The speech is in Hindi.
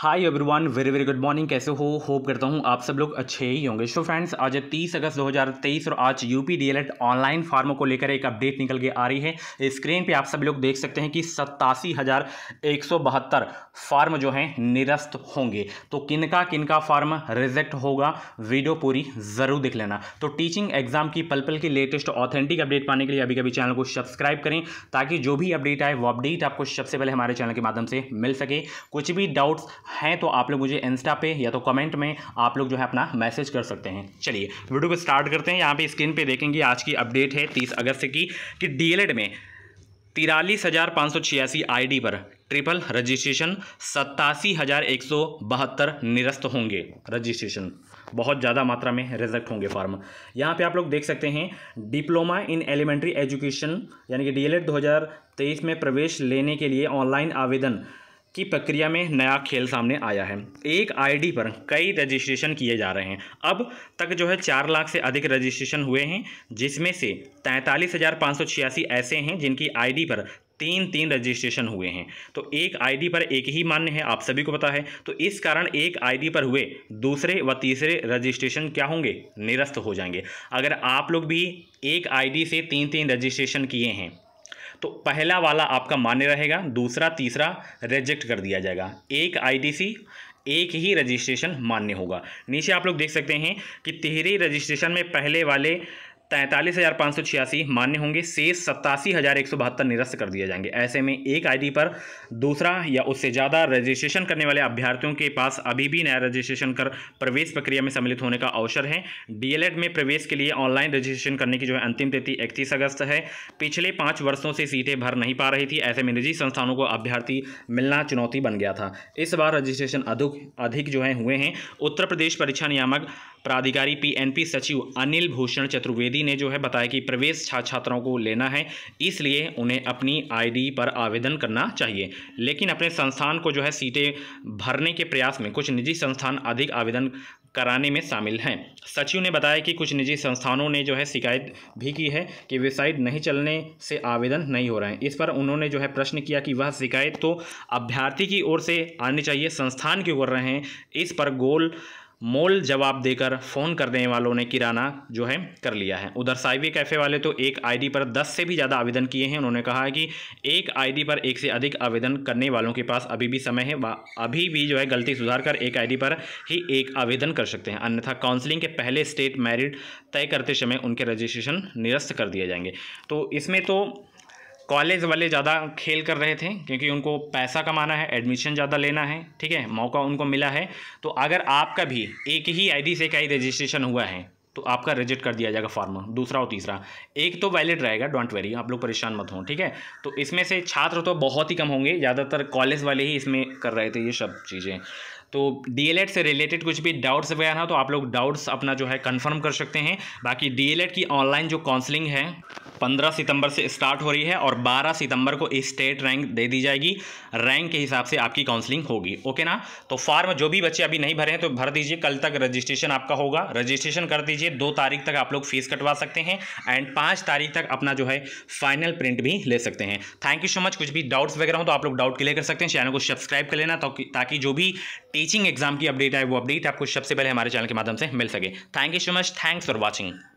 हाय everyone very very good morning कैसे हो होप करता हूँ आप सब लोग अच्छे ही होंगे सो फ्रेंड्स आज 30 अगस्त 2023 और आज यूपी डीएलएड ऑनलाइन फार्म को लेकर एक अपडेट निकल के आ रही है स्क्रीन पे आप सब लोग देख सकते हैं कि सत्तासी फार्म जो हैं निरस्त होंगे तो किनका किनका फार्म रिजेक्ट होगा वीडियो पूरी ज़रूर देख लेना तो टीचिंग एग्जाम की पल पल की लेटेस्ट ऑथेंटिक अपडेट पाने के लिए अभी कभी चैनल को सब्सक्राइब करें ताकि जो भी अपडेट आए वो अपडेट आपको सबसे पहले हमारे चैनल के माध्यम से मिल सके कुछ भी डाउट्स हैं तो आप लोग मुझे इंस्टा पे या तो कमेंट में आप लोग जो है अपना मैसेज कर सकते हैं चलिए वीडियो को स्टार्ट करते हैं यहाँ पे स्क्रीन पे देखेंगे आज की अपडेट है तीस अगस्त की कि डीएलएड e में तिरालीस हज़ार पाँच सौ छियासी आई पर ट्रिपल रजिस्ट्रेशन सत्तासी हज़ार एक सौ बहत्तर निरस्त होंगे रजिस्ट्रेशन बहुत ज़्यादा मात्रा में रिजेक्ट होंगे फॉर्म यहाँ पे आप लोग देख सकते हैं डिप्लोमा इन एलिमेंट्री एजुकेशन यानी कि डीएलएड 2023 e में प्रवेश लेने के लिए ऑनलाइन आवेदन की प्रक्रिया में नया खेल सामने आया है एक आईडी पर कई रजिस्ट्रेशन किए जा रहे हैं अब तक जो है चार लाख से अधिक रजिस्ट्रेशन हुए हैं जिसमें से तैंतालीस हज़ार पाँच सौ छियासी ऐसे हैं जिनकी आईडी पर तीन तीन रजिस्ट्रेशन हुए हैं तो एक आईडी पर एक ही मान्य है आप सभी को पता है तो इस कारण एक आईडी पर हुए दूसरे व तीसरे रजिस्ट्रेशन क्या होंगे निरस्त हो जाएंगे अगर आप लोग भी एक आईडी से तीन तीन रजिस्ट्रेशन किए हैं तो पहला वाला आपका मान्य रहेगा दूसरा तीसरा रिजेक्ट कर दिया जाएगा एक आईडीसी एक ही रजिस्ट्रेशन मान्य होगा नीचे आप लोग देख सकते हैं कि तिहरी रजिस्ट्रेशन में पहले वाले तैंतालीस हज़ार पाँच सौ छियासी मान्य होंगे शेष सत्तासी हज़ार एक सौ बहत्तर निरस्त कर दिए जाएंगे ऐसे में एक आईडी पर दूसरा या उससे ज़्यादा रजिस्ट्रेशन करने वाले अभ्यर्थियों के पास अभी भी नया रजिस्ट्रेशन कर प्रवेश प्रक्रिया में सम्मिलित होने का अवसर है डीएलएड में प्रवेश के लिए ऑनलाइन रजिस्ट्रेशन करने की जो है अंतिम तिथि इकतीस अगस्त है पिछले पाँच वर्षों से सीटें भर नहीं पा रही थी ऐसे में निजी संस्थानों को अभ्यर्थी मिलना चुनौती बन गया था इस बार रजिस्ट्रेशन अधिक अधिक जो है हुए हैं उत्तर प्रदेश परीक्षा नियामक प्राधिकारी पीएनपी सचिव अनिल भूषण चतुर्वेदी ने जो है बताया कि प्रवेश छात्र छात्राओं को लेना है इसलिए उन्हें अपनी आईडी पर आवेदन करना चाहिए लेकिन अपने संस्थान को जो है सीटें भरने के प्रयास में कुछ निजी संस्थान अधिक आवेदन कराने में शामिल हैं सचिव ने बताया कि कुछ निजी संस्थानों ने जो है शिकायत भी की है कि वेबसाइट नहीं चलने से आवेदन नहीं हो रहे हैं इस पर उन्होंने जो है प्रश्न किया कि वह शिकायत तो अभ्यर्थी की ओर से आनी चाहिए संस्थान क्यों कर रहे हैं इस पर गोल मोल जवाब देकर फ़ोन करने वालों ने किराना जो है कर लिया है उधर साइवे कैफ़े वाले तो एक आईडी पर 10 से भी ज़्यादा आवेदन किए हैं उन्होंने कहा है कि एक आईडी पर एक से अधिक आवेदन करने वालों के पास अभी भी समय है अभी भी जो है गलती सुधार कर एक आईडी पर ही एक आवेदन कर सकते हैं अन्यथा काउंसलिंग के पहले स्टेट मैरिट तय करते समय उनके रजिस्ट्रेशन निरस्त कर दिए जाएंगे तो इसमें तो कॉलेज वाले ज़्यादा खेल कर रहे थे क्योंकि उनको पैसा कमाना है एडमिशन ज़्यादा लेना है ठीक है मौका उनको मिला है तो अगर आपका भी एक ही आईडी से कहीं रजिस्ट्रेशन हुआ है तो आपका रिजेक्ट कर दिया जाएगा फॉर्म दूसरा और तीसरा एक तो वैलिड रहेगा डोंट वेरी आप लोग परेशान मत हों ठीक है तो इसमें से छात्र तो बहुत ही कम होंगे ज़्यादातर कॉलेज वाले ही इसमें कर रहे थे ये सब चीज़ें तो डी e से रिलेटेड कुछ भी डाउट्स वगैरह हो तो आप लोग डाउट्स अपना जो है कंफर्म कर सकते हैं बाकी डी e की ऑनलाइन जो काउंसलिंग है 15 सितंबर से स्टार्ट हो रही है और 12 सितंबर को स्टेट रैंक दे दी जाएगी रैंक के हिसाब से आपकी काउंसलिंग होगी ओके ना तो फॉर्म जो भी बच्चे अभी नहीं भरे हैं तो भर दीजिए कल तक रजिस्ट्रेशन आपका होगा रजिस्ट्रेशन कर दीजिए दो तारीख तक आप लोग फीस कटवा सकते हैं एंड पाँच तारीख तक अपना जो है फाइनल प्रिंट भी ले सकते हैं थैंक यू सो मच कुछ भी डाउट्स वगैरह हो तो आप लोग डाउट क्लियर कर सकते हैं चैनल को सब्सक्राइब कर लेना ताकि जो भी टीचिंग एग्जाम की अपडेट है वो अपडेट आपको सबसे पहले हमारे चैनल के माध्यम से मिल सके thank you so much thanks for watching